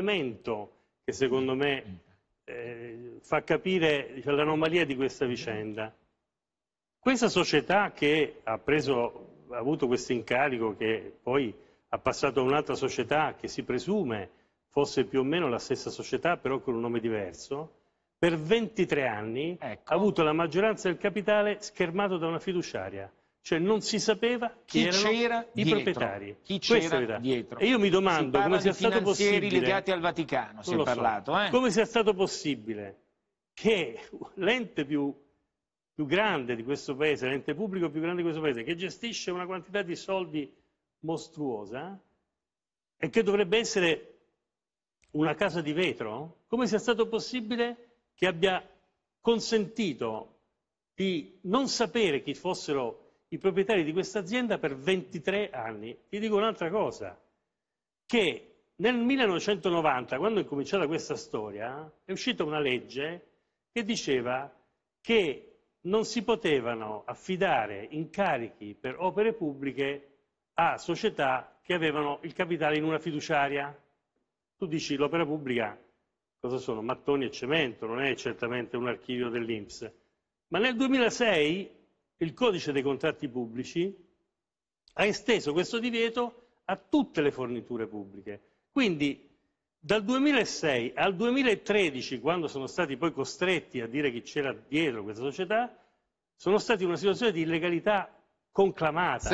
elemento che secondo me eh, fa capire diciamo, l'anomalia di questa vicenda. Questa società che ha, preso, ha avuto questo incarico, che poi ha passato a un'altra società che si presume fosse più o meno la stessa società, però con un nome diverso, per 23 anni ecco. ha avuto la maggioranza del capitale schermato da una fiduciaria. Cioè non si sapeva chi, chi c'era i dietro, proprietari. Chi c'era dietro. E io mi domando come sia stato possibile... legati al Vaticano, si è parlato. So. Eh? Come sia stato possibile che l'ente più, più grande di questo paese, l'ente pubblico più grande di questo paese, che gestisce una quantità di soldi mostruosa e che dovrebbe essere una casa di vetro, come sia stato possibile che abbia consentito di non sapere chi fossero i proprietari di questa azienda per 23 anni. Ti dico un'altra cosa, che nel 1990, quando è cominciata questa storia, è uscita una legge che diceva che non si potevano affidare incarichi per opere pubbliche a società che avevano il capitale in una fiduciaria. Tu dici l'opera pubblica cosa sono? Mattoni e cemento, non è certamente un archivio dell'Inps. Ma nel 2006 il codice dei contratti pubblici ha esteso questo divieto a tutte le forniture pubbliche. Quindi dal 2006 al 2013, quando sono stati poi costretti a dire chi c'era dietro questa società, sono stati in una situazione di illegalità conclamata.